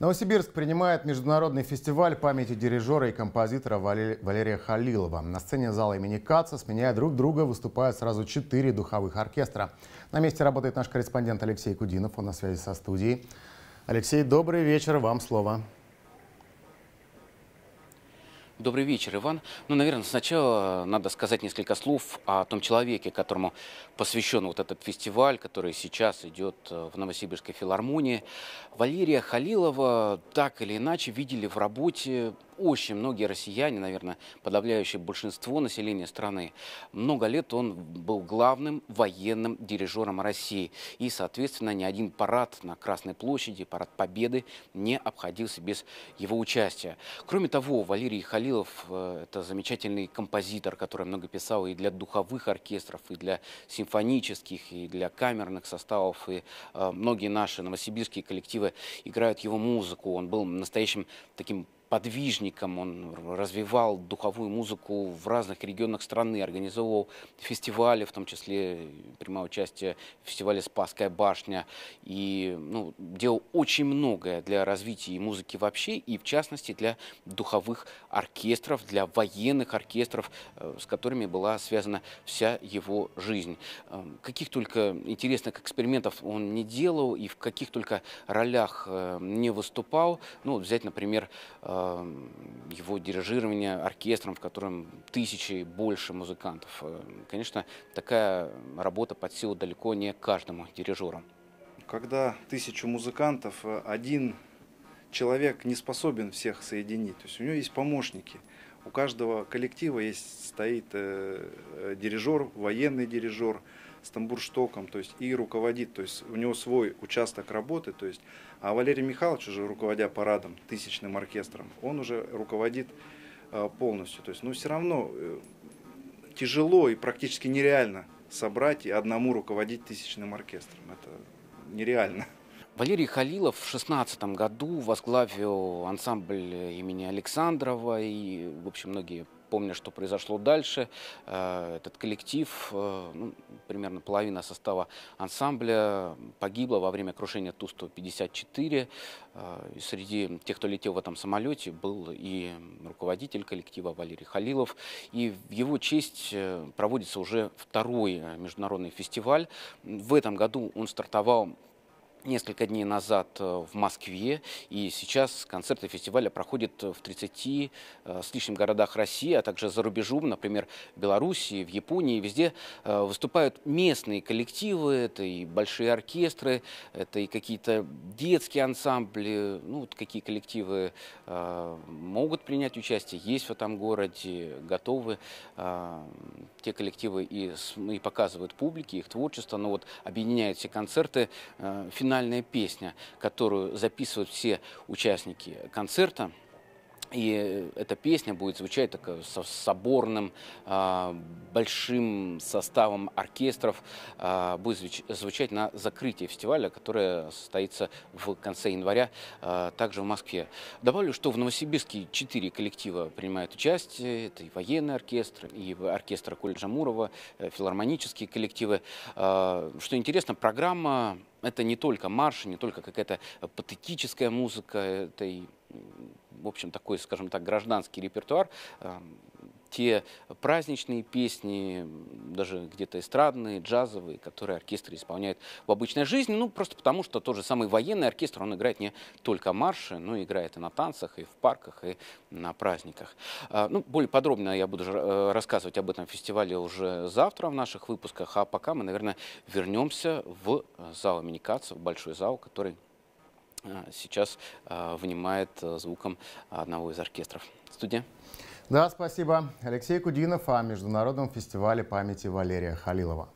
Новосибирск принимает международный фестиваль памяти дирижера и композитора Валерия Халилова. На сцене зала имени Каца, сменяя друг друга, выступают сразу четыре духовых оркестра. На месте работает наш корреспондент Алексей Кудинов, он на связи со студией. Алексей, добрый вечер, вам слово. Добрый вечер, Иван. Ну, наверное, сначала надо сказать несколько слов о том человеке, которому посвящен вот этот фестиваль, который сейчас идет э, в Новосибирской филармонии. Валерия Халилова так или иначе видели в работе очень многие россияне, наверное, подавляющее большинство населения страны, много лет он был главным военным дирижером России. И, соответственно, ни один парад на Красной площади, парад Победы не обходился без его участия. Кроме того, Валерий Халилов э, это замечательный композитор, который много писал и для духовых оркестров, и для симфонических, и для камерных составов. И э, многие наши новосибирские коллективы играют его музыку. Он был настоящим таким подвижником, он развивал духовую музыку в разных регионах страны, организовывал фестивали, в том числе прямое участие в фестивале «Спасская башня», и ну, делал очень многое для развития музыки вообще, и в частности для духовых оркестров, для военных оркестров, э, с которыми была связана вся его жизнь. Эм, каких только интересных экспериментов он не делал, и в каких только ролях э, не выступал. Ну, взять, например, э, Э, его дирижирование оркестром, в котором тысячи и больше музыкантов. Э, конечно, такая работа под силу далеко не каждому дирижеру. Когда тысячу музыкантов, э, один человек не способен всех соединить. То есть у него есть помощники. У каждого коллектива есть, стоит э, дирижер, военный дирижер, с тамбурштоком, то есть и руководит, то есть у него свой участок работы, то есть, а Валерий Михайлович уже руководя парадом, тысячным оркестром, он уже руководит э, полностью, то есть, ну все равно э, тяжело и практически нереально собрать и одному руководить тысячным оркестром, это нереально. Валерий Халилов в 16 году возглавил ансамбль имени Александрова и, в общем, многие Помню, что произошло дальше, э, этот коллектив, э, ну, примерно половина состава ансамбля погибла во время крушения Ту-154. Э, среди тех, кто летел в этом самолете, был и руководитель коллектива Валерий Халилов. И в его честь проводится уже второй международный фестиваль. В этом году он стартовал несколько дней назад э, в Москве, и сейчас концерты фестиваля проходят э, в 30 э, с лишним городах России, а также за рубежом, например, в Белоруссии, в Японии. Везде выступают местные коллективы, это и большие оркестры, это и какие-то детские ансамбли, ну, вот какие коллективы могут принять участие, есть в этом городе, готовы. Те коллективы и, показывают публике их творчество, но вот объединяют все концерты финансово финальная песня, которую записывают все участники концерта. И эта песня будет звучать так, э, со соборным, э, большим составом оркестров, э, будет звуч звучать на закрытии фестиваля, которое состоится в конце января, э, также в Москве. Добавлю, что в Новосибирске четыре коллектива принимают участие. Это и военный оркестр, и оркестр колледжа Мурова, э, филармонические коллективы. Э, что интересно, программа это не только марш, не только какая-то э, патетическая музыка, это и в общем, такой, скажем так, гражданский репертуар, эм, те праздничные песни, даже где-то эстрадные, джазовые, которые оркестры исполняют в обычной жизни. Ну, просто потому, что тот же самый военный оркестр, он играет не только марши, но играет и на танцах, и в парках, и на праздниках. Э, ну, более подробно я буду э, рассказывать об этом фестивале уже завтра в наших выпусках, а пока мы, наверное, вернемся в э, зал имени Каца, в большой зал, который а, сейчас а, внимает э, звуком одного из оркестров. Студия. Да, спасибо. Алексей Кудинов о Международном фестивале памяти Валерия Халилова.